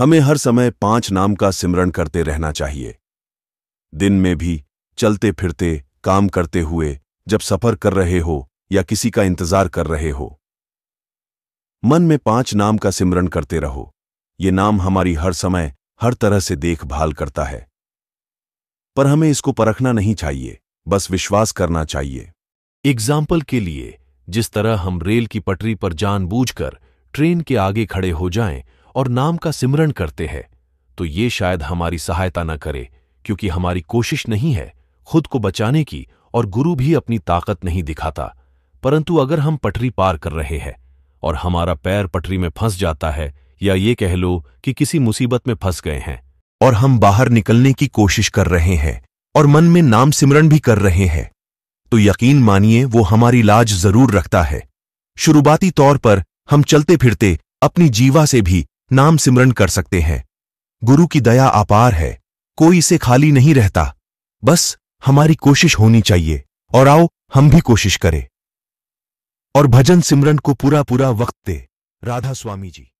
हमें हर समय पांच नाम का सिमरण करते रहना चाहिए दिन में भी चलते फिरते काम करते हुए जब सफर कर रहे हो या किसी का इंतजार कर रहे हो मन में पांच नाम का सिमरण करते रहो ये नाम हमारी हर समय हर तरह से देखभाल करता है पर हमें इसको परखना नहीं चाहिए बस विश्वास करना चाहिए एग्जाम्पल के लिए जिस तरह हम रेल की पटरी पर जानबूझकर ट्रेन के आगे खड़े हो जाएं और नाम का सिमरण करते हैं तो ये शायद हमारी सहायता न करे क्योंकि हमारी कोशिश नहीं है खुद को बचाने की और गुरु भी अपनी ताकत नहीं दिखाता परंतु अगर हम पटरी पार कर रहे हैं और हमारा पैर पटरी में फंस जाता है या ये कह लो कि किसी मुसीबत में फंस गए हैं और हम बाहर निकलने की कोशिश कर रहे हैं और मन में नाम सिमरण भी कर रहे हैं तो यकीन मानिए वो हमारी लाज जरूर रखता है शुरुआती तौर पर हम चलते फिरते अपनी जीवा से भी नाम सिमरन कर सकते हैं गुरु की दया अपार है कोई इसे खाली नहीं रहता बस हमारी कोशिश होनी चाहिए और आओ हम भी कोशिश करें और भजन सिमरन को पूरा पूरा वक्त दे राधा स्वामी जी